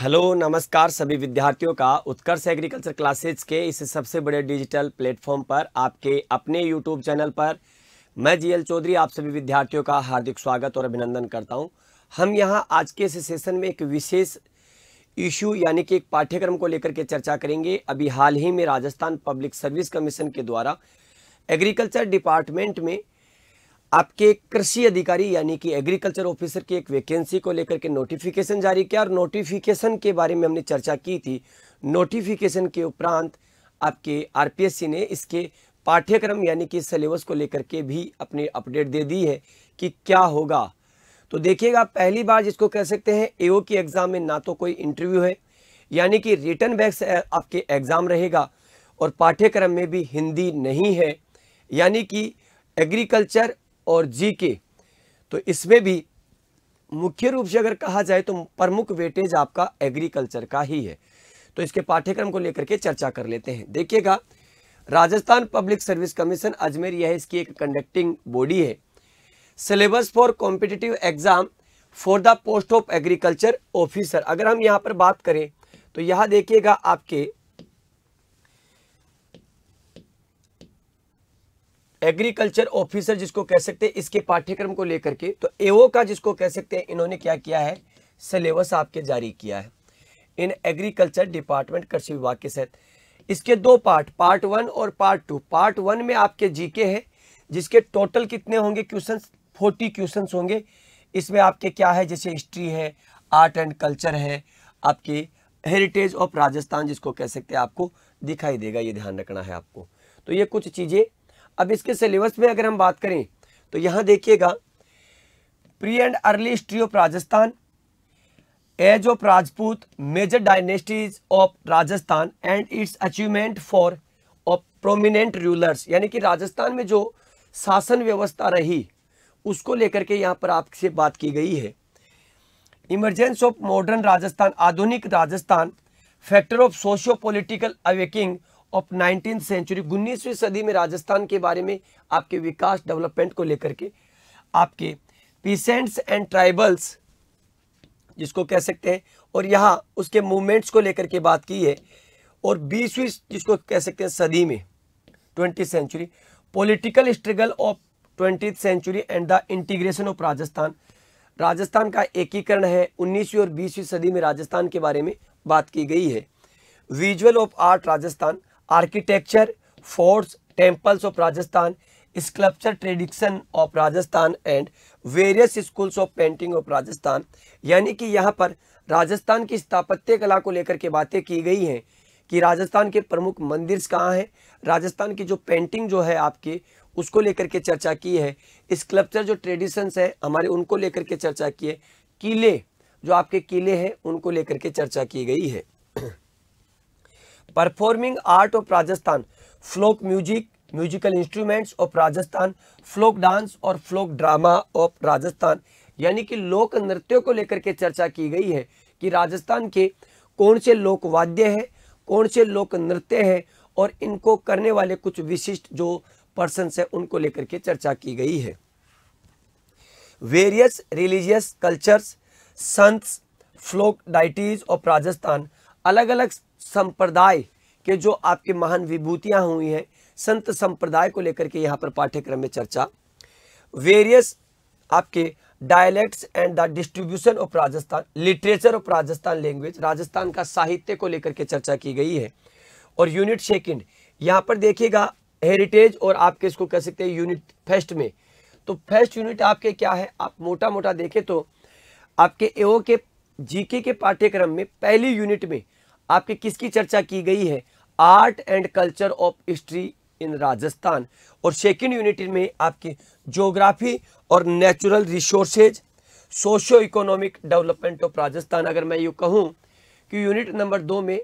hello नमस्कार सभी विद्यार्थियों का उत्कर्ष एग्रीकल्चर क्लासेज के इस सबसे बड़े डिजिटल प्लेटफॉर्म पर आपके अपने यूट्यूब चैनल पर मैं जीएल चौधरी आप सभी विद्यार्थियों का हार्दिक स्वागत और अभिनंदन करता हूं हम यहां आज के इस सेशन में एक विशेष इशू यानी कि एक पाठ्यक्रम को लेकर के चर्चा करेंगे अभी हाल ही में राजस्थान पब्लिक सर्विस कमीशन के द्वारा एग्रीकल्चर डिपार्टमेंट में आपके कृषि अधिकारी यानी कि एग्रीकल्चर ऑफिसर की एक वैकेंसी को लेकर के नोटिफिकेशन जारी किया और नोटिफिकेशन के बारे में हमने चर्चा की थी नोटिफिकेशन के उपरांत आपके आरपीएससी ने इसके पाठ्यक्रम यानी कि सिलेबस को लेकर के भी अपनी अपडेट दे दी है कि क्या होगा तो देखिएगा पहली बार जिसको कह सकते हैं एओ की एग्ज़ाम में ना तो कोई इंटरव्यू है यानी कि रिटर्न बैक्स आपके एग्ज़ाम रहेगा और पाठ्यक्रम में भी हिंदी नहीं है यानी कि एग्रीकल्चर और जी के तो इसमें भी मुख्य रूप से अगर कहा जाए तो प्रमुख वेटेज आपका एग्रीकल्चर का ही है तो इसके पाठ्यक्रम को लेकर के चर्चा कर लेते हैं देखिएगा Rajasthan public service commission Ajmer यह इसकी एक कंडक्टिंग बॉडी है syllabus for competitive exam for the post of agriculture officer अगर हम यहाँ पर बात करें तो यहाँ देखिएगा आपके एग्रीकल्चर ऑफिसर जिसको कह सकते हैं इसके पाठ्यक्रम को लेकर के तो एओ का जिसको कह सकते हैं इन्होंने क्या किया है सिलेबस आपके जारी किया है इन एग्रीकल्चर डिपार्टमेंट कृषि विभाग के साथ इसके दो पार्ट पार्ट वन और पार्ट टू पार्ट वन में आपके जीके हैं जिसके टोटल कितने होंगे क्वेश्चन फोर्टी क्वेश्चन होंगे इसमें आपके क्या है जैसे हिस्ट्री है आर्ट एंड कल्चर है आपके हेरिटेज ऑफ राजस्थान जिसको कह सकते हैं आपको दिखाई देगा ये ध्यान रखना है आपको तो ये कुछ चीज़ें अब इसके सिलेबस पे अगर हम बात करें तो यहाँ देखिएगा pre and early history of Rajasthan age of Rajput major dynasties of Rajasthan and its achievement for of prominent rulers यानी कि राजस्थान में जो शासन व्यवस्था रही उसको लेकर के यहाँ पर आपसे बात की गई है इमरजेंस ऑफ मॉडर्न राजस्थान आधुनिक Rajasthan factor of socio political awakening of nineteen century उन्नीसवीं सदी में राजस्थान के बारे में आपके विकास डेवलपमेंट को लेकर के आपके पीसेंट्स एंड ट्राइबल्स जिसको कह सकते हैं और यहाँ उसके मूवमेंट्स को लेकर के बात की है और बीसवीं जिसको कह सकते हैं सदी में twenty century political struggle of twenty century and the integration of Rajasthan Rajasthan का एकीकरण है उन्नीसवीं और बीसवीं सदी में राजस्थान के बारे में बात की गई है visual of art Rajasthan architecture forts temples of Rajasthan sculpture tradition of Rajasthan and various schools of painting of Rajasthan यानी कि यहाँ पर राजस्थान की स्थापत्य कला को लेकर के बातें की गई हैं कि राजस्थान के प्रमुख मंदिर कहाँ हैं राजस्थान की जो पेंटिंग जो है आपके उसको लेकर के चर्चा की है स्कल्पचर जो ट्रेडिशंस है हमारे उनको लेकर के चर्चा की है किले जो आपके किले हैं उनको लेकर के चर्चा की गई है performing art of Rajasthan folk music musical instruments of Rajasthan folk dance और फ्लोक ड्रामा ऑफ राजस्थान यानी कि लोक नृत्यों को लेकर के चर्चा की गई है कि राजस्थान के कौन से लोक वाद्य हैं कौन से लोक नृत्य हैं और इनको करने वाले कुछ विशिष्ट जो पर्सन है उनको लेकर के चर्चा की गई है वेरियस रिलीजियस कल्चर्स संत फ्लोक डाइटीज ऑफ राजस्थान अलग अलग संप्रदाय के जो आपके महान विभूतियां हुई हैं संत संप्रदाय को लेकर के यहाँ पर पाठ्यक्रम में चर्चा वेरियस आपके dialects and the distribution of Rajasthan literature of Rajasthan language Rajasthan का साहित्य को लेकर के चर्चा की गई है और यूनिट सेकेंड यहाँ पर देखिएगा हेरिटेज और आपके इसको कह सकते हैं यूनिट फर्स्ट में तो फर्स्ट यूनिट आपके क्या है आप मोटा मोटा देखें तो आपके एओ के जीके के पाठ्यक्रम में पहली यूनिट में आपके किसकी चर्चा की गई है art and culture of history in Rajasthan और सेकेंड यूनिट में आपके जोग्राफी और natural resources socio economic development of Rajasthan अगर मैं यू कहूँ कि यूनिट नंबर दो में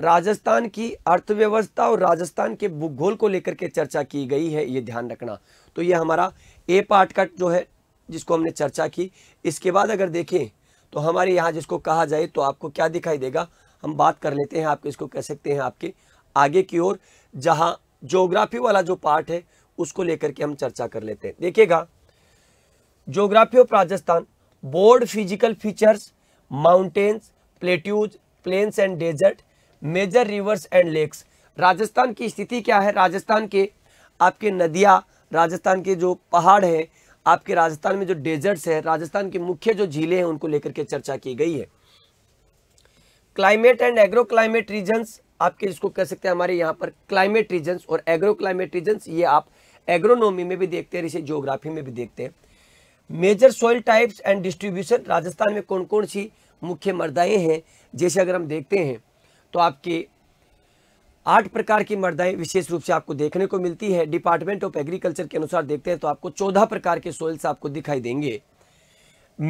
राजस्थान की अर्थव्यवस्था और राजस्थान के भूगोल को लेकर के चर्चा की गई है ये ध्यान रखना तो ये हमारा ए पार्ट का जो है जिसको हमने चर्चा की इसके बाद अगर देखें तो हमारे यहाँ जिसको कहा जाए तो आपको क्या दिखाई देगा हम बात कर लेते हैं आपके इसको कह सकते हैं आपके आगे की ओर जहां जोग्राफी वाला जो पार्ट है उसको लेकर के हम चर्चा कर लेते हैं देखिएगा geography of Rajasthan broad physical features mountains plateaus plains and desert major rivers and lakes Rajasthan की स्थिति क्या है राजस्थान के आपके नदियाँ राजस्थान के जो पहाड़ है आपके राजस्थान में जो डेजर्ट्स है राजस्थान के मुख्य जो झीलें हैं उनको लेकर के चर्चा की गई है climate and agro climate regions आपके इसको कह सकते हैं हमारे यहाँ पर क्लाइमेट रीजन्स और एग्रो क्लाइमेट रीजन्स ये आप एग्रोनॉमी में भी देखते हैं इसे जोग्राफी में भी देखते हैं major soil types and distribution Rajasthan में कौन कौन सी मुख्य मर्दाएँ हैं जैसे अगर हम देखते हैं तो आपके आठ प्रकार की मर्दाएँ विशेष रूप से आपको देखने को मिलती है डिपार्टमेंट ऑफ एग्रीकल्चर के अनुसार देखते हैं तो आपको चौदह प्रकार के सॉइल्स आपको दिखाई देंगे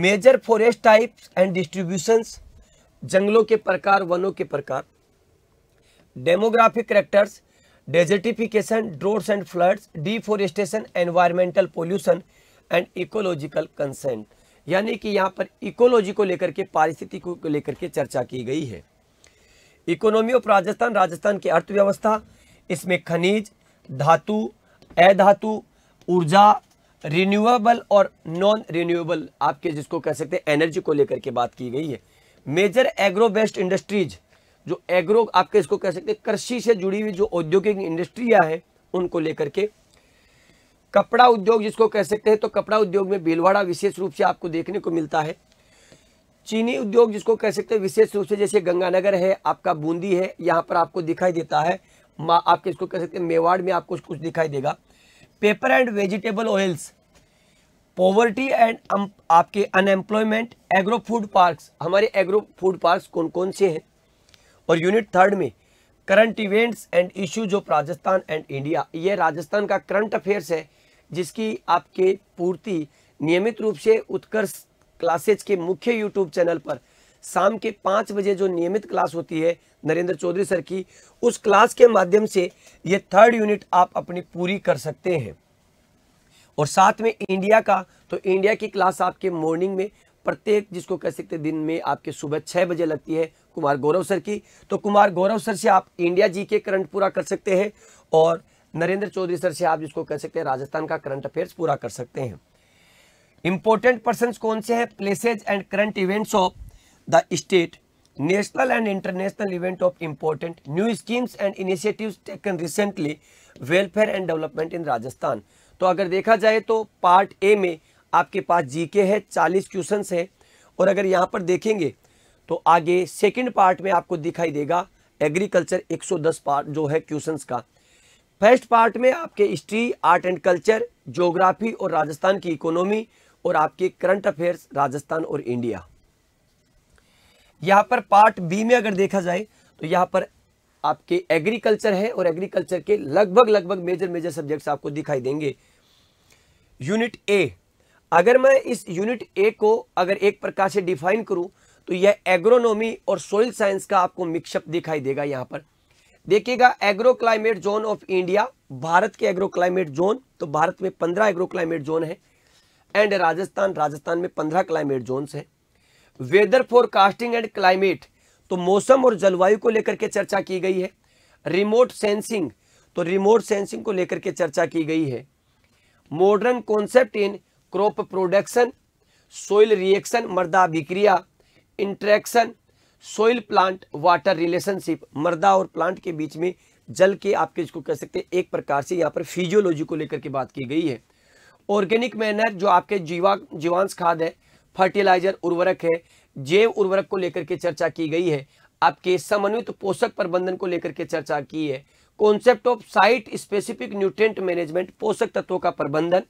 major forest types and distributions जंगलों के प्रकार वनों के प्रकार demographic characters desertification droughts and floods deforestation environmental pollution and ecological concerns यानी कि यहाँ पर इकोलॉजी को लेकर के पारिस्थिति को लेकर के चर्चा की गई है इकोनॉमी ऑफ राजस्थान राजस्थान की अर्थव्यवस्था इसमें खनिज धातु अधातु ऊर्जा रिन्यूएबल और नॉन रिन्यूएबल आपके जिसको कह सकते हैं एनर्जी को लेकर के बात की गई है मेजर एग्रो बेस्ड इंडस्ट्रीज जो एग्रो आपके इसको कह सकते हैं कृषि से जुड़ी हुई जो औद्योगिक इंडस्ट्रियां हैं उनको लेकर के कपड़ा उद्योग जिसको कह सकते हैं तो कपड़ा उद्योग में भीलवाड़ा विशेष रूप से आपको देखने को मिलता है चीनी उद्योग जिसको कह सकते हैं विशेष रूप से जैसे गंगानगर है आपका बूंदी है यहाँ पर आपको दिखाई देता है आपके इसको कह सकते हैं मेवाड़ में आपको कुछ दिखाई देगा paper and vegetable oils poverty and um, आपके अनएम्प्लॉयमेंट एग्रो फूड पार्क्स हमारे एग्रो फूड पार्क्स कौन कौन से हैं और यूनिट थर्ड में current events and issues of Rajasthan and India ये राजस्थान का करंट अफेयर्स है जिसकी आपके पूर्ति नियमित रूप से उत्कर्ष क्लासेज के मुख्य यूट्यूब चैनल पर शाम के पाँच बजे जो नियमित क्लास होती है नरेंद्र चौधरी सर की उस क्लास के माध्यम से ये थर्ड यूनिट आप अपनी पूरी कर सकते हैं और साथ में इंडिया का तो इंडिया की क्लास आपके मॉर्निंग में प्रत्येक जिसको कह सकते दिन में आपके सुबह छः बजे लगती है कुमार गौरव सर की तो कुमार गौरव सर से आप इंडिया जी के करंट पूरा कर सकते हैं और नरेंद्र चौधरी सर से आप जिसको कह सकते हैं राजस्थान का करंट अफेयर्स पूरा कर सकते हैं इंपॉर्टेंट पर्सन कौन से हैं places and current events of the state national and international event of important new schemes and initiatives taken recently welfare and development in Rajasthan तो अगर देखा जाए तो पार्ट ए में आपके पास जीके है चालीस क्वेश्चन है और अगर यहाँ पर देखेंगे तो आगे सेकेंड पार्ट में आपको दिखाई देगा एग्रीकल्चर 110 पार्ट जो है क्वेश्चंस का फर्स्ट पार्ट में आपके history art and culture geography और राजस्थान की इकोनॉमी और आपके करंट अफेयर्स राजस्थान और इंडिया यहाँ पर पार्ट बी में अगर देखा जाए तो यहाँ पर आपके एग्रीकल्चर है और एग्रीकल्चर के लगभग लगभग मेजर मेजर सब्जेक्ट्स आपको दिखाई देंगे यूनिट ए अगर मैं इस यूनिट ए को अगर एक प्रकार से डिफाइन करूं तो यह एग्रोनॉमी और सोइल साइंस का आपको मिक्सअप दिखाई देगा यहां पर देखिएगा agro climate zone of India Bharat के एग्रो क्लाइमेट जोन तो भारत में पंद्रह एग्रो क्लाइमेट जोन है एंड राजस्थान राजस्थान में पंद्रह क्लाइमेट जोन है वेदर फोरकास्टिंग एंड क्लाइमेट तो मौसम और जलवायु को लेकर के चर्चा की गई है रिमोट सेंसिंग तो रिमोट सेंसिंग को लेकर के चर्चा की गई है modern concept in crop production soil reaction मर्दा विक्रिया interaction soil plant water relationship मर्दा और प्लांट के बीच में जल के आपके इसको कह सकते हैं एक प्रकार से यहाँ पर फिजियोलॉजी को लेकर के बात की गई है ऑर्गेनिक मैनर जो आपके जीवा जीवांश खाद है फर्टिलाइजर उर्वरक है जैव उर्वरक को लेकर के चर्चा की गई है आपके समन्वित पोषक प्रबंधन को लेकर के चर्चा की है concept of site specific nutrient management पोषक तत्वों का प्रबंधन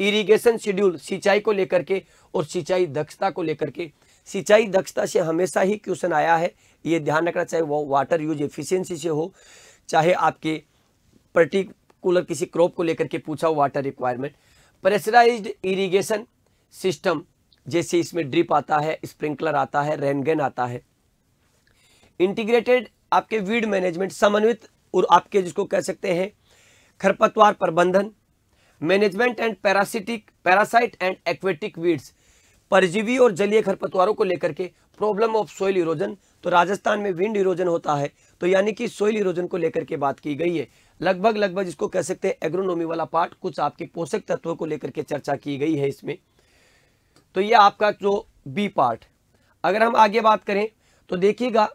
इरिगेशन शेड्यूल सिंचाई को लेकर के और सिंचाई दक्षता को लेकर के सिंचाई दक्षता से हमेशा ही क्वेश्चन आया है ये ध्यान रखना चाहिए वो वाटर यूज एफिशिएंसी से हो चाहे आपके पर्टिकुलर किसी क्रॉप को लेकर के पूछा हो water requirement pressurized irrigation system जैसे इसमें ड्रिप आता है स्प्रिंकलर आता है रेनगेन आता है इंटीग्रेटेड आपके वीड मैनेजमेंट समन्वित और आपके जिसको कह सकते हैं खरपतवार प्रबंधन management and parasitic parasite and aquatic weeds परजीवी और जलीय खरपतवारों को लेकर के प्रॉब्लम ऑफ सोइल इरोजन तो राजस्थान में विंड इरोजन होता है तो यानी कि सोइल इरोजन को लेकर के बात की गई है लगभग लगभग इसको कह सकते हैं एग्रोनॉमी वाला पार्ट कुछ आपके पोषक तत्वों को लेकर के चर्चा की गई है इसमें तो ये आपका जो बी पार्ट अगर हम आगे बात करें तो देखिएगा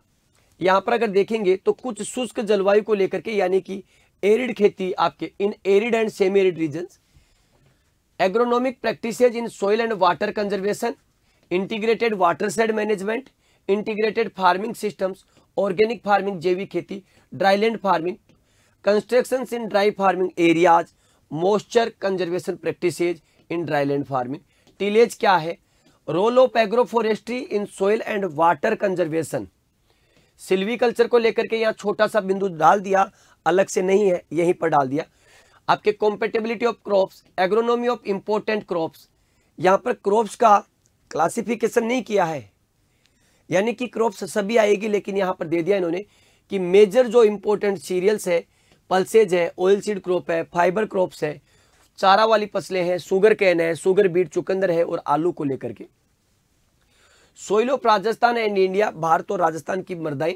यहाँ पर अगर देखेंगे तो कुछ शुष्क जलवायु को लेकर के यानी कि एरिड खेती आपके in arid and semi arid region agronomic practice in soil and water conservation integrated watershed management integrated farming systems organic farming जैविक खेती dryland farming construction in dry farming areas moisture conservation practice in dryland farming tillage क्या है role of agro forestry in soil and water conservation silviculture को लेकर के यहाँ छोटा सा बिंदु डाल दिया अलग से नहीं है यहीं पर डाल दिया आपके compatibility of crops agronomy of important crops यहाँ पर क्रॉप्स का क्लासिफिकेशन नहीं किया है यानी कि क्रॉप्स सभी आएगी लेकिन यहाँ पर दे दिया इन्होंने कि मेजर जो इंपॉर्टेंट सीरियल्स है पल्सेज है ऑयल सीड क्रॉप है फाइबर क्रॉप्स है चारा वाली फसलें हैं शुगर कैन है सुगर बीट चुकंदर है और आलू को लेकर के soil of Rajasthan and India Bharat और राजस्थान की मृदाएं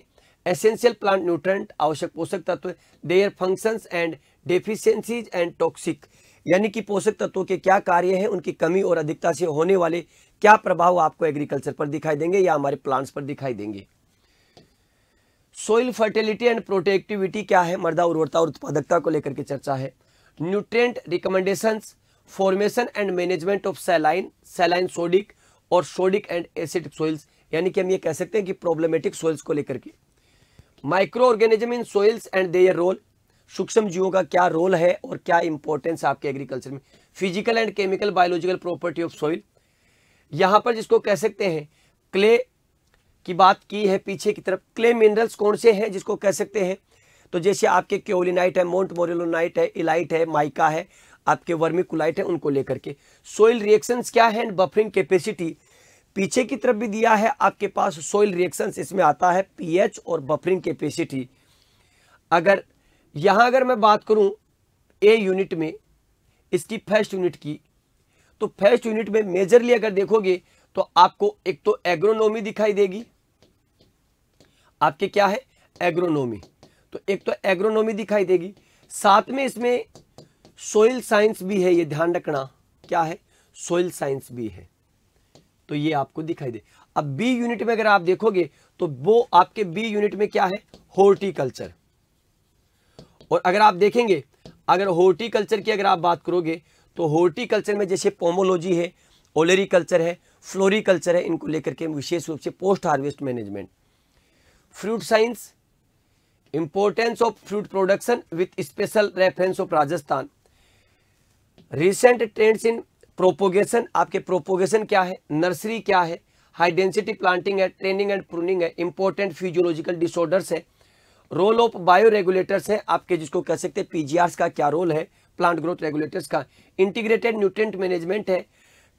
एसेंशियल प्लांट न्यूट्रेंट आवश्यक पोषक तत्व their functions and deficiencies and toxic यानी कि पोषक तत्वों के क्या कार्य हैं उनकी कमी और अधिकता से होने वाले क्या प्रभाव आपको एग्रीकल्चर पर दिखाई देंगे या हमारे प्लांट्स पर दिखाई देंगे सोइल फर्टिलिटी एंड प्रोटेक्टिविटी क्या है मर्दा उर्वरता और उत्पादकता को लेकर के चर्चा है nutrient recommendation formation and management of saline saline sodic और सोडिक एंड एसिडिक सोइल्स यानी कि हम ये कह सकते हैं कि प्रॉब्लमेटिक सोइल्स को लेकर के microorganism in soils and their role सूक्ष्म जीवों का क्या रोल है और क्या इंपॉर्टेंस आपके एग्रीकल्चर में physical and chemical biological property of soil यहाँ पर जिसको कह सकते हैं क्ले की बात की है पीछे की तरफ क्ले मिनरल्स कौन से हैं जिसको कह सकते हैं तो जैसे आपके क्योलिनाइट है मोन्ट मोरिलोनाइट है इलाइट है माइका है आपके वर्मिकुलाइट है उनको लेकर के सोइल रिएक्शंस क्या है एंड बफरिंग कैपेसिटी पीछे की तरफ भी दिया है आपके पास सोइल रिएक्शंस इसमें आता है पीएच और बफरिंग कैपेसिटी अगर यहां अगर मैं बात करूं ए यूनिट में इसकी फर्स्ट यूनिट की तो फर्स्ट यूनिट में मेजरली अगर देखोगे तो आपको एक तो एग्रोनोमी दिखाई देगी आपके क्या है एग्रोनोमी तो एक तो एग्रोनोमी दिखाई देगी साथ में इसमें सोइल साइंस भी है ये ध्यान रखना क्या है सोइल साइंस भी है तो ये आपको दिखाई दे अब बी यूनिट में अगर आप देखोगे तो वो आपके बी यूनिट में क्या है हॉर्टिकल्चर और अगर आप देखेंगे अगर हॉर्टिकल्चर की अगर आप बात करोगे तो हॉर्टिकल्चर में जैसे पोमोलॉजी है ओलेरिकल्चर है फ्लोरिकल्चर है इनको लेकर के विशेष रूप से post harvest management fruit science importance of fruit production with special reference of Rajasthan recent trends in propagation आपके प्रोपोगेशन क्या है नर्सरी क्या है हाई डेंसिटी प्लांटिंग है ट्रेनिंग एंड प्रूनिंग है इंपॉर्टेंट फिजियोलॉजिकल डिसऑर्डर्स है रोल ऑफ बायो रेगुलेटर्स है आपके जिसको कह सकते हैं पीजीआरस का क्या रोल है प्लांट ग्रोथ रेगुलेटर्स का इंटीग्रेटेड न्यूट्रेंट मैनेजमेंट है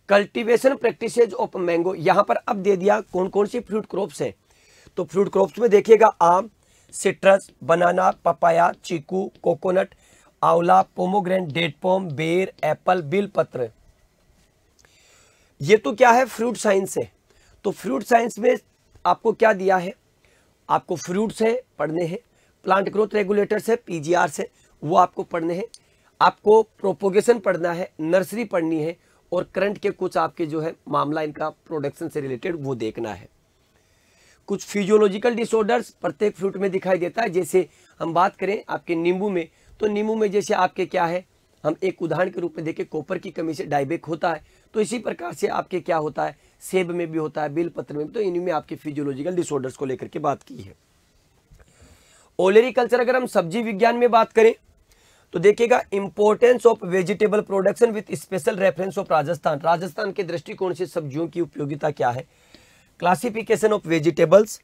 कल्टिवेशन प्रैक्टिसेज ऑफ मैंगो यहाँ पर अब दे दिया कौन कौन सी फ्रूट क्रॉप्स है तो फ्रूट क्रॉप्स में देखिएगा आम citrus banana papaya chikoo coconut amla pomegranate date palm बेर एप्पल बिल पत्र ये तो क्या है फ्रूट साइंस है तो फ्रूट साइंस में आपको क्या दिया है आपको फ्रूट्स है पढ़ने हैं प्लांट ग्रोथ रेगुलेटर्स है पीजीआर से वो आपको पढ़ने हैं आपको प्रोपोगेशन पढ़ना है नर्सरी पढ़नी है और करंट के कुछ आपके जो है मामला इनका प्रोडक्शन से रिलेटेड वो देखना है कुछ फिजियोलॉजिकल डिसऑर्डर्स प्रत्येक फ्रूट में दिखाई देता है जैसे हम बात करें आपके नींबू में तो नींबू में जैसे आपके क्या है हम एक उदाहरण के रूप में देखें कॉपर की कमी से डायबेक होता है तो इसी प्रकार से आपके क्या होता है सेब में भी होता है बिलपत्र में भी तो इनमें आपके फिजियोलॉजिकल डिसऑर्डर्स को लेकर के बात की है ओलेरी कल्चर अगर हम सब्जी विज्ञान में बात करें तो देखिएगा importance of vegetable production with special reference of Rajasthan Rajasthan के दृष्टिकोण से सब्जियों की उपयोगिता क्या है classification of vegetables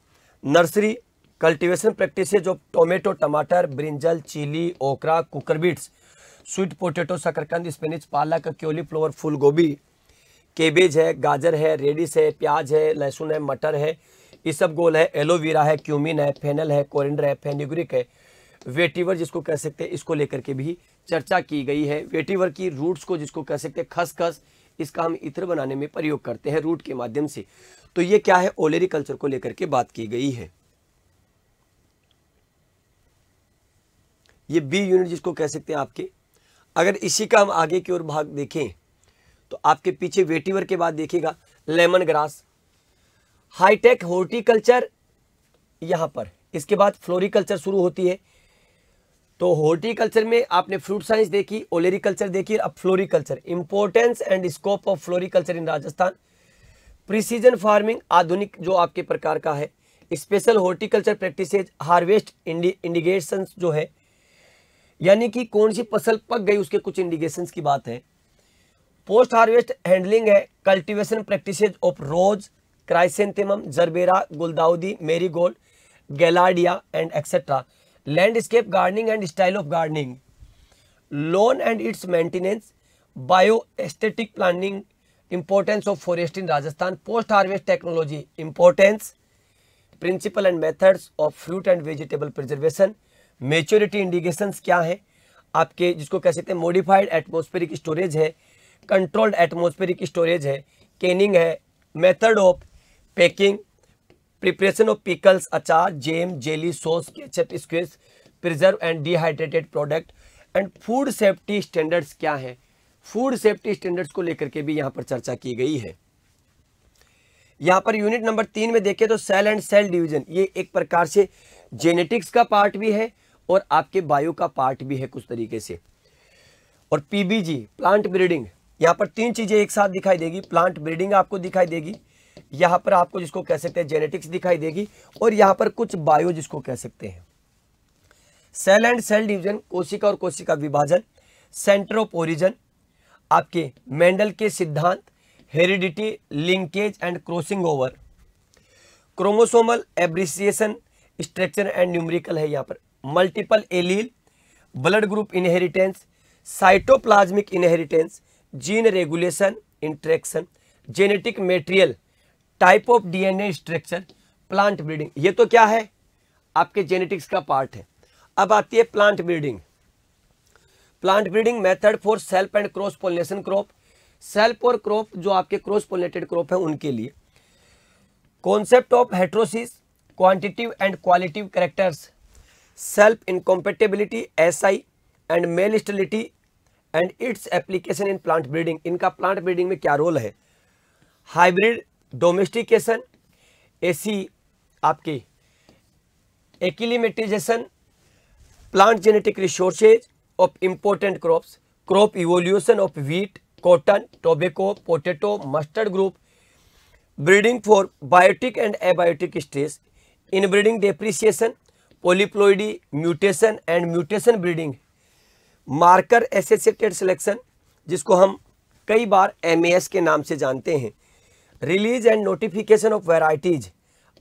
nursery cultivation practice है जो टोमेटो टमाटर ब्रिंजल चिली ओकरा कुकरबीट्स स्वीट पोटेटो शकरकंद स्पेनिज पालक क्योली फ्लोवर फूल गोभी केबेज है गाजर है रेडिस है प्याज है लहसुन है मटर है ये सब गोल है एलोवेरा है क्यूमिन है फेनल है कोरिंडर है फेनिग्रिक है वेटिवर जिसको कह सकते हैं इसको लेकर के भी चर्चा की गई है वेटिवर की रूट्स को जिसको कह सकते हैं खसखस इसका हम इत्र बनाने में प्रयोग करते हैं रूट के माध्यम से तो ये क्या है ओलेरी कल्चर को लेकर के बात की गई है ये बी यूनिट जिसको कह सकते हैं आपके अगर इसी का हम आगे की ओर भाग देखें तो आपके पीछे वेटिवर के बाद देखिएगा लेमन ग्रास हाईटेक हॉर्टिकल्चर यहां पर इसके बाद फ्लोरिकल्चर शुरू होती है तो हॉर्टिकल्चर में आपने फ्रूट साइंस देखी ओलेरिकल्चर देखी अब floriculture importance and scope of floriculture in Rajasthan precision farming आधुनिक जो आपके प्रकार का है special horticulture practices harvest indication जो है यानी कि कौन सी फसल पक गई उसके कुछ इंडिकेशन की बात है पोस्ट हार्वेस्ट हैंडलिंग है cultivation practice of rose chrysanthemum gerbera गुलदाउदी marigold gaillardia and etcetera landscape gardening and style of gardening lawn and its maintenance bio aesthetic planning importance of forest in Rajasthan post harvest technology importance principle and methods of fruit and vegetable preservation maturity indications क्या है आपके जिसको कह सकते हैं modified atmospheric storage है controlled atmospheric storage है canning है method of packing preparation of pickles अचार jam jelly sauce ketchup squash preserve and dehydrated product and food safety standards क्या है फूड सेफ्टी स्टैंडर्ड्स को लेकर के भी यहाँ पर चर्चा की गई है यहाँ पर यूनिट नंबर तीन में देखें तो सेल एंड सेल डिवीजन ये एक प्रकार से जेनेटिक्स का पार्ट भी है और आपके बायो का पार्ट भी है कुछ तरीके से और पीबीजी प्लांट ब्रीडिंग यहाँ पर तीन चीज़ें एक साथ दिखाई देगी प्लांट ब्रीडिंग आपको दिखाई देगी यहाँ पर आपको जिसको कह सकते हैं जेनेटिक्स दिखाई देगी और यहाँ पर कुछ बायो जिसको कह सकते हैं सेल एंड सेल डिविजन कोशिका और कोशिका विभाजन सेंट्रोपोरिजन आपके मेंडल के सिद्धांत heredity linkage and crossing over chromosomal aberration structure and numerical है यहाँ पर multiple allele blood group inheritance cytoplasmic inheritance gene regulation interaction genetic material type of DNA structure plant breeding ये तो क्या है आपके जेनेटिक्स का पार्ट है अब आती है plant breeding plant breeding method for self and cross pollination crop self और क्रॉप जो आपके क्रॉस पोलिनेटेड क्रॉप है उनके लिए concept of heterosis quantitative and qualitative characters self incompatibility S I and male sterility and its application in plant breeding इनका plant breeding में क्या role है हाइब्रिड डोमेस्टिकेशन एसी आपके acclimatization plant genetic resources of important crops crop evolution of wheat cotton tobacco potato mustard group breeding for biotic and abiotic stress in breeding depreciation polyploidy mutation and mutation breeding marker associated selection जिसको हम कई बार M के नाम से जानते हैं release and notification of varieties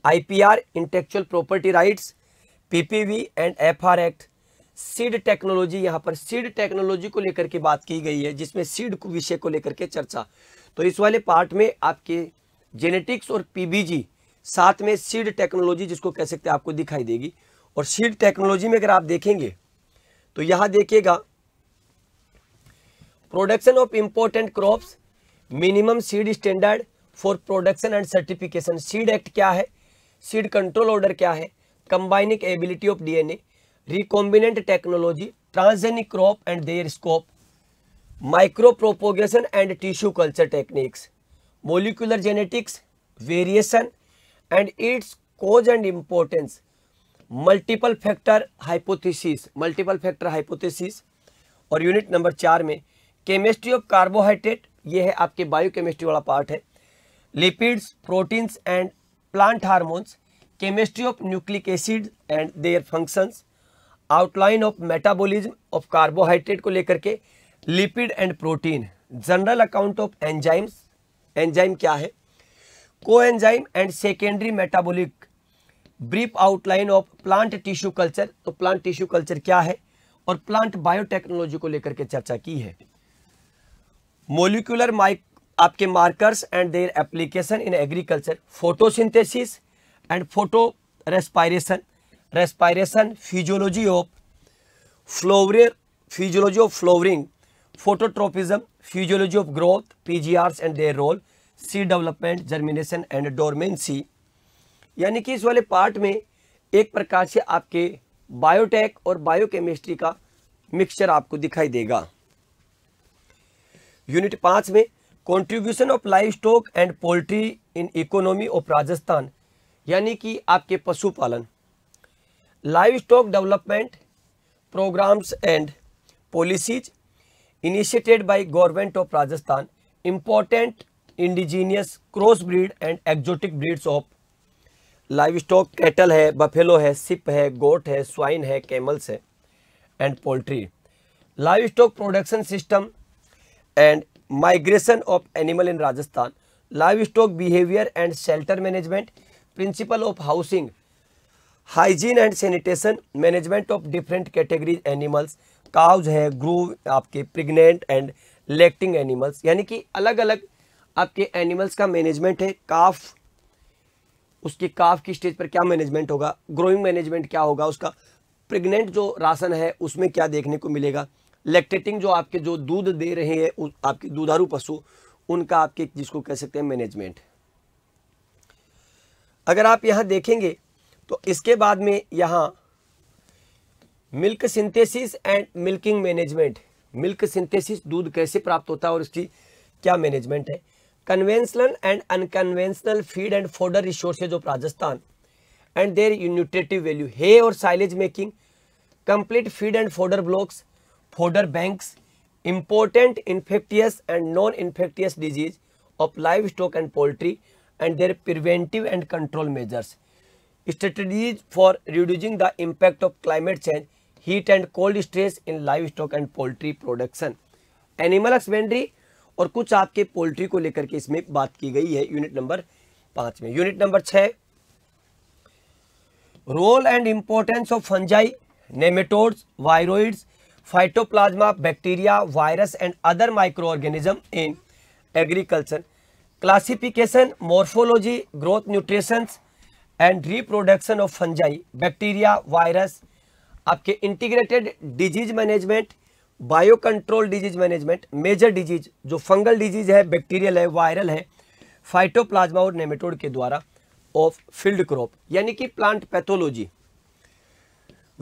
I P R intellectual property rights P P V and F R act seed technology यहाँ पर सीड टेक्नोलॉजी को लेकर के बात की गई है जिसमें सीड को विषय को लेकर के चर्चा तो इस वाले पार्ट में आपके जेनेटिक्स और पीबीजी साथ में सीड टेक्नोलॉजी जिसको कह सकते हैं आपको दिखाई देगी और सीड टेक्नोलॉजी में अगर आप देखेंगे तो यहां देखिएगा production of important crops minimum seed standard for production and certification seed act क्या है सीड कंट्रोल ऑर्डर क्या है combining ability of DNA recombinant technology transgenic crop and their scope micropropagation and tissue culture techniques molecular genetics variation and its causes and importance multiple factor hypothesis multiple factor hypothesis और unit number चार में chemistry of carbohydrate ये है आपके biochemistry वाला part है lipids proteins and plant hormones chemistry of nucleic acid and their functions outline of metabolism of carbohydrate को लेकर के lipid and protein general account of enzymes enzyme क्या है coenzyme and secondary metabolic brief outline of plant tissue culture तो plant tissue culture क्या है और plant biotechnology को लेकर के चर्चा की है मोलिकुलर माइक आपके markers and their application in agriculture photosynthesis and photorespiration respiration physiology of फ्लोवरियर physiology of flowering phototropism physiology of growth PGR and their role सी डेवलपमेंट जर्मिनेशन एंड डोरमेंसी यानी कि इस वाले पार्ट में एक प्रकार से आपके बायोटेक और बायोकेमिस्ट्री का मिक्सचर आपको दिखाई देगा यूनिट पांच में contribution of livestock and poultry in economy of Rajasthan यानी कि आपके पशुपालन livestock development programmes and policies initiated by government of Rajasthan important indigenous cross breed and exotic breeds of livestock cattle है buffalo है sheep है goat है swine है camels है and poultry livestock production system and migration of animal in Rajasthan livestock behaviour and shelter management principle of housing hygiene and sanitation management of different categories animals cows है ग्रूव आपके pregnant and lactating animals यानी कि अलग अलग आपके animals का management है काफ उसकी काफ की स्टेज पर क्या मैनेजमेंट होगा ग्रोइंग मैनेजमेंट क्या होगा उसका प्रेग्नेंट जो राशन है उसमें क्या देखने को मिलेगा लेक्टेटिंग जो आपके जो दूध दे रहे हैं आपके दूधारू पशु उनका आपके जिसको कह सकते हैं मैनेजमेंट अगर आप यहां देखेंगे तो इसके बाद में यहां milk synthesis and milking management milk synthesis दूध कैसे प्राप्त होता है और इसकी क्या मैनेजमेंट है conventional and unconventional feed and fodder resources of Rajasthan and their nutritive value hay और silage making complete feed and fodder blocks fodder banks important infectious and non infectious disease of livestock and poultry and their preventive and control measures strategies for reducing the impact of climate change heat and cold stress in livestock and poultry production animal husbandry और कुछ आपके poultry को लेकर के इसमें बात की गई है यूनिट नंबर पांच में यूनिट नंबर छ role and importance of fungi nematodes viroids phytoplasma bacteria virus and other microorganism in agriculture classification morphology growth nutrition and reproduction of fungi bacteria virus आपके integrated disease management biocontrol disease management major disease जो fungal disease है bacterial है viral है phytoplasma और nematode के द्वारा of field crop यानी कि plant pathology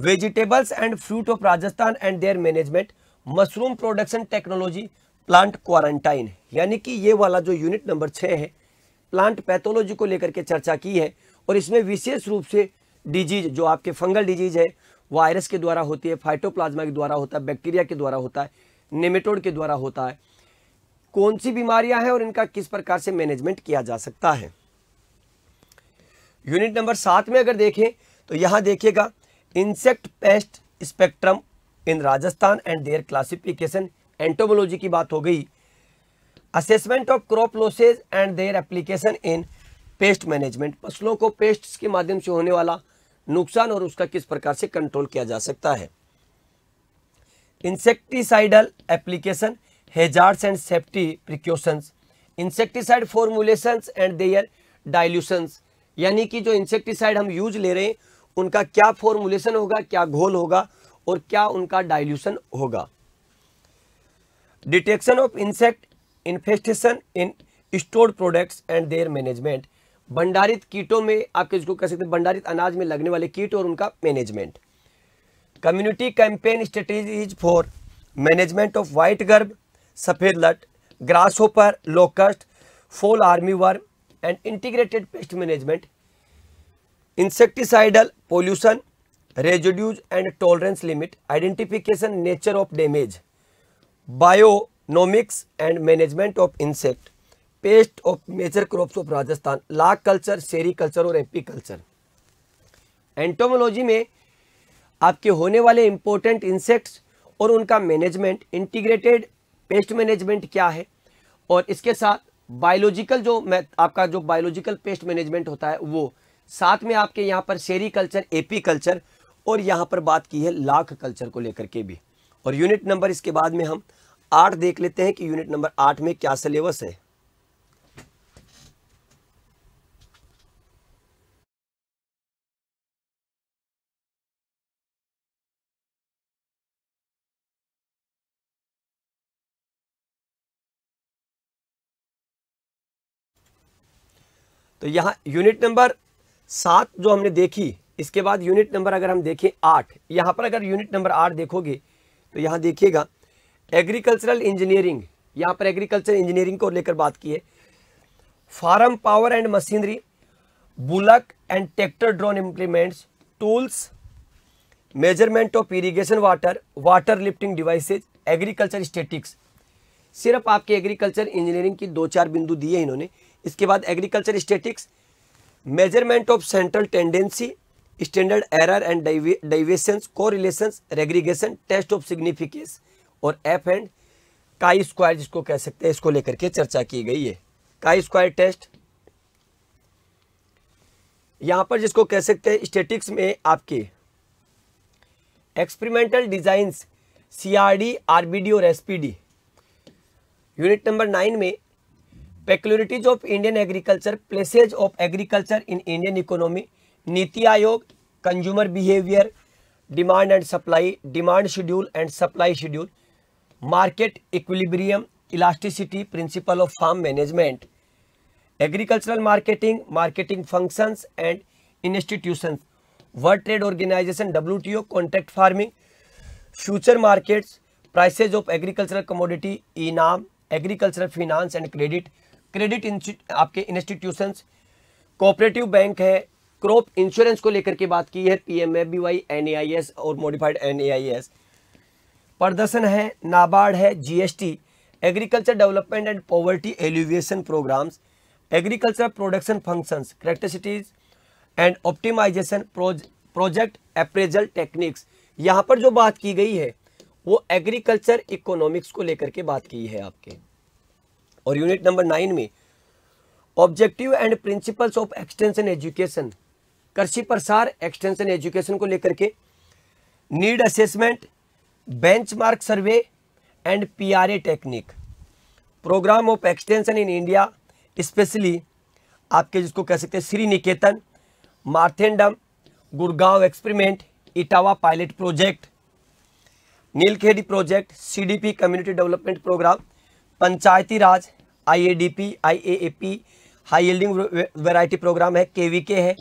vegetables and fruit of Rajasthan and their management mushroom production technology plant quarantine यानी कि ये वाला जो यूनिट नंबर छः है प्लांट पैथोलॉजी को लेकर के चर्चा की है और इसमें विशेष रूप से डिजीज जो आपके फंगल डिजीज है वायरस के द्वारा होती है फाइटोप्लाज्मा के द्वारा होता है बैक्टीरिया के द्वारा होता है नेमेटोड के द्वारा होता है कौन सी बीमारियां हैं और इनका किस प्रकार से मैनेजमेंट किया जा सकता है यूनिट नंबर सात में अगर देखें तो यहां देखिएगा insect pest spectrum in Rajasthan and their classification entomology की बात हो गई assessment of crop losses and their application in pest management फसलों को पेस्ट के माध्यम से होने वाला नुकसान और उसका किस प्रकार से कंट्रोल किया जा सकता है insecticidal application hazards and safety precaution insecticide formulations and their dilutions यानी कि जो इंसेक्टिसाइड हम यूज ले रहे हैं उनका क्या फॉर्मुलेशन होगा क्या घोल होगा और क्या उनका डाइल्यूशन होगा detection of insect infestation in stored products and their management भंडारित कीटों में आपके जिसको कह सकते हैं भंडारित अनाज में लगने वाले कीट और उनका management community campaign strategies for management of white grub सफ़ेद लट grasshopper locust fall armyworm and integrated pest management insecticidal pollution residues and tolerance limit identification nature of damage bionomics and management of insect pest of major crops of Rajasthan lac culture sericulture और apiculture entomology में आपके होने वाले important insects और उनका management integrated pest management क्या है और इसके साथ बायोलॉजिकल जो आपका जो बायोलॉजिकल पेस्ट मैनेजमेंट होता है वो साथ में आपके यहाँ पर शेरी कल्चर एपी कल्चर और यहाँ पर बात की है लाख कल्चर को लेकर के भी और यूनिट नंबर इसके बाद में हम आठ देख लेते हैं कि यूनिट नंबर आठ में क्या सिलेबस है तो यहाँ यूनिट नंबर सात जो हमने देखी इसके बाद यूनिट नंबर अगर हम देखें आठ यहाँ पर अगर यूनिट नंबर आठ देखोगे तो यहाँ देखिएगा एग्रीकल्चरल इंजीनियरिंग यहाँ पर एग्रीकल्चर इंजीनियरिंग को लेकर बात की है farm power and machinery bullock and tractor drawn implements tools measurement of irrigation water water lifting devices agriculture statistics सिर्फ आपके एग्रीकल्चर इंजीनियरिंग की दो चार बिंदु दिए इन्होंने इसके बाद agriculture statistics measurement of central tendency standard error and deviation correlation regression test of significance और एफ एंड काई स्क्वायर जिसको कह सकते हैं इसको लेकर के चर्चा की गई है काई स्क्वायर टेस्ट यहां पर जिसको कह सकते हैं स्टेटिक्स में आपके एक्सपेरिमेंटल डिजाइन सीआरडी आरबीडी और एसपीडी यूनिट नंबर नाइन में peculiarities of Indian agriculture places of agriculture in Indian economy NITI Aayog consumer behaviour demand and supply demand schedule and supply schedule market equilibrium elasticity principle of farm management agricultural marketing marketing functions and institution world trade organisation W T O contract farming future markets prices of agricultural commodity e NAM agricultural finance and credit credit आपके institution cooperative bank है crop insurance को लेकर के बात की है P M F B Y N A I S और modified N A I S प्रदर्शन है नाबार्ड है GST agriculture development and poverty alleviation programmes agriculture production functions characteristics and optimisation project appraisal techniques यहाँ पर जो बात की गई है वो एग्रीकल्चर इकोनॉमिक्स को लेकर के बात की है आपके और यूनिट नंबर नाइन में objective and principles of extension education कृषि प्रसार एक्सटेंशन एजुकेशन को लेकर के need assessment benchmark survey and PRA technique programme of extension in India specially आपके जिसको कह सकते हैं Shri Niketan Marthandam Gurgaon experiment Etawah pilot project Nilokheri project CDP community development programme Panchayati Raj IADP IAAP high yielding variety programme है केवीके है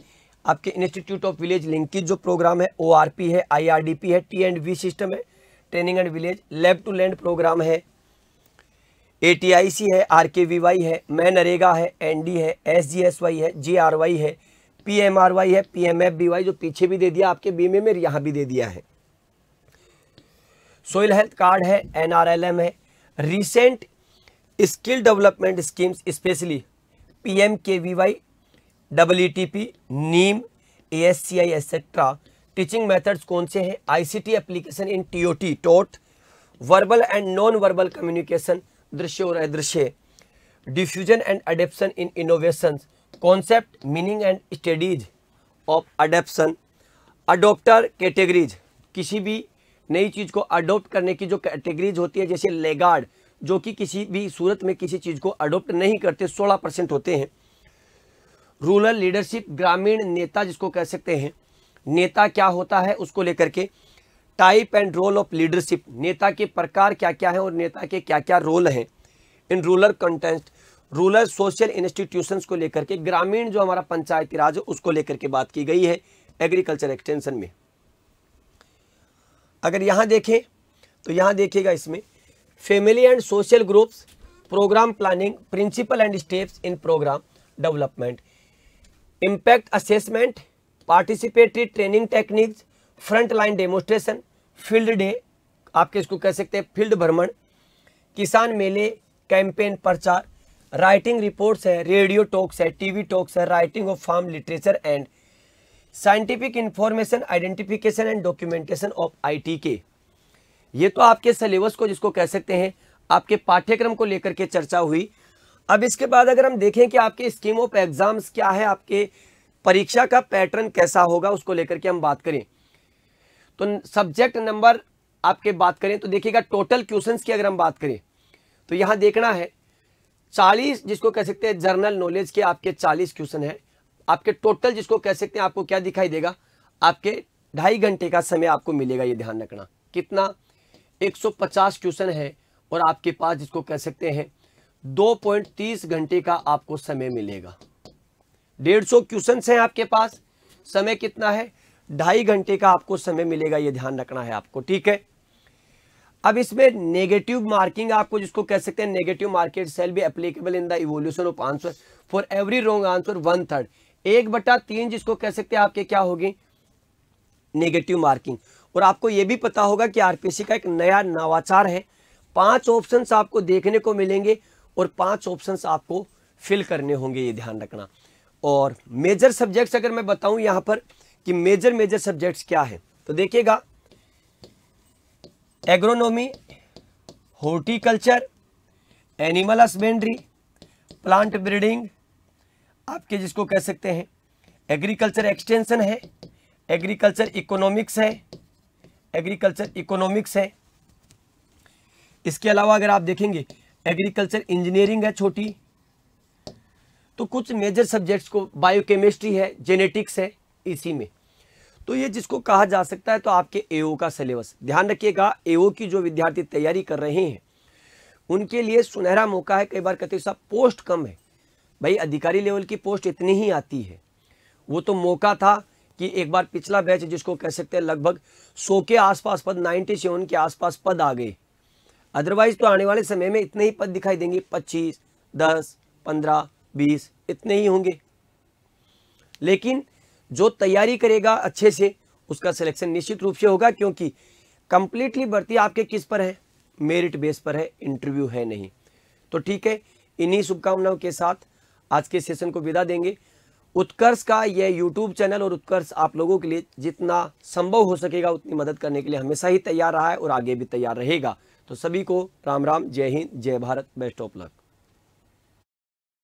आपके इंस्टीट्यूट ऑफ विलेज लिंकेज जो programme है ओआरपी है आईआरडीपी है टी एंड वी सिस्टम है training and village lab to land programme है ATIC है आरकेवीवाई है मै नरेगा है एनडी है एसजीएसवाई है जीआरवाई है पीएमआरवाई है पीएमएफबीवाई जो पीछे भी दे दिया आपके बीमे में यहाँ भी दे दिया है सोइल हेल्थ कार्ड है एनआरएलएम है recent skill development schemes specially P M K V Y double E T P नीम A S C I etcetera teaching methods कौन से हैं I C T application in T O T टोट verbal and non verbal communication दृश्य और अदृश्य diffusion and adoption in innovation concept meaning and studies of adoption adopter categories किसी भी नई चीज़ को अडोप्ट करने की जो कैटेगरीज होती है जैसे लेगार्ड जो कि किसी भी सूरत में किसी चीज़ को अडोप्ट नहीं करते सोलह परसेंट होते हैं रूरल लीडरशिप ग्रामीण नेता जिसको कह सकते हैं नेता क्या होता है उसको लेकर के type and role of leadership नेता के प्रकार क्या क्या हैं और नेता के क्या क्या रोल हैं in rural content rural social institutions को लेकर के ग्रामीण जो हमारा पंचायती राज है उसको लेकर के बात की गई है एग्रीकल्चर एक्सटेंशन में अगर यहाँ देखें तो यहाँ देखिएगा इसमें family and social groups programme planning principle and steps in programme development impact assessment participatory training techniques front line demonstration field day आपके इसको कह सकते हैं फील्ड भ्रमण किसान मेले कैंपेन प्रचार राइटिंग रिपोर्ट्स है रेडियो टॉक्स है टीवी टॉक्स है writing of farm literature and scientific information identification and documentation of IT के ये तो आपके सिलेबस को जिसको कह सकते हैं आपके पाठ्यक्रम को लेकर के चर्चा हुई अब इसके बाद अगर हम देखें कि आपके स्कीम ऑफ एग्जाम्स क्या है आपके परीक्षा का पैटर्न कैसा होगा उसको लेकर के हम बात करें तो सब्जेक्ट नंबर आपके बात करें तो देखिएगा टोटल क्वेश्चंस की अगर हम बात करें तो यहां देखना है चालीस जिसको कह सकते हैं जर्नल नॉलेज के आपके चालीस क्वेश्चन है आपके टोटल जिसको कह सकते हैं आपको क्या दिखाई देगा आपके ढाई घंटे का समय आपको मिलेगा ये ध्यान रखना कितना 150 क्वेश्चन है और आपके पास जिसको कह सकते हैं 2.30 घंटे का आपको समय मिलेगा डेढ़ सौ क्वेश्चन हैं आपके पास समय कितना है ढाई घंटे का आपको समय मिलेगा ये ध्यान रखना है आपको ठीक है अब इसमें नेगेटिव मार्किंग आपको जिसको कह सकते हैं नेगेटिव मार्केट सेल भी applicable in the evolution of answer for every wrong answer one third एक बटा तीन जिसको कह सकते हैं आपके क्या होगी नेगेटिव मार्किंग और आपको ये भी पता होगा कि आरपीसी का एक नया नवाचार है पांच ऑप्शंस आपको देखने को मिलेंगे और पांच ऑप्शंस आपको फिल करने होंगे ये ध्यान रखना और मेजर सब्जेक्ट्स अगर मैं बताऊं यहां पर कि मेजर मेजर सब्जेक्ट्स क्या है तो देखिएगा agronomy horticulture animal husbandry plant breeding आपके जिसको कह सकते हैं एग्रीकल्चर एक्सटेंशन है एग्रीकल्चर इकोनॉमिक्स है एग्रीकल्चर इकोनॉमिक्स है इसके अलावा अगर आप देखेंगे एग्रीकल्चर इंजीनियरिंग है छोटी तो कुछ मेजर सब्जेक्ट्स को बायोकेमिस्ट्री है जेनेटिक्स है इसी में तो ये जिसको कहा जा सकता है तो आपके एओ का सिलेबस ध्यान रखिएगा एओ की जो विद्यार्थी तैयारी कर रहे हैं उनके लिए सुनहरा मौका है कई बार कहते साहब पोस्ट कम है भाई अधिकारी लेवल की पोस्ट इतनी ही आती है वो तो मौका था कि एक बार पिछला बैच जिसको कह सकते हैं लगभग 100 के आसपास पद 97 के आसपास पद आ गए अदरवाइज तो आने वाले समय में इतने ही पद दिखाई देंगे 25, 10, 15, 20 इतने ही होंगे लेकिन जो तैयारी करेगा अच्छे से उसका सिलेक्शन निश्चित रूप से होगा क्योंकि कंप्लीटली भर्ती आपके किस पर है मेरिट बेस पर है इंटरव्यू है नहीं तो ठीक है इन्हीं शुभकामनाओं के साथ आज के सेशन को विदा देंगे उत्कर्ष का ये यूट्यूब चैनल और उत्कर्ष आप लोगों के लिए जितना संभव हो सकेगा उतनी मदद करने के लिए हमेशा ही तैयार रहा है और आगे भी तैयार रहेगा तो सभी को राम राम जय हिंद जय भारत बेस्ट ऑफ लक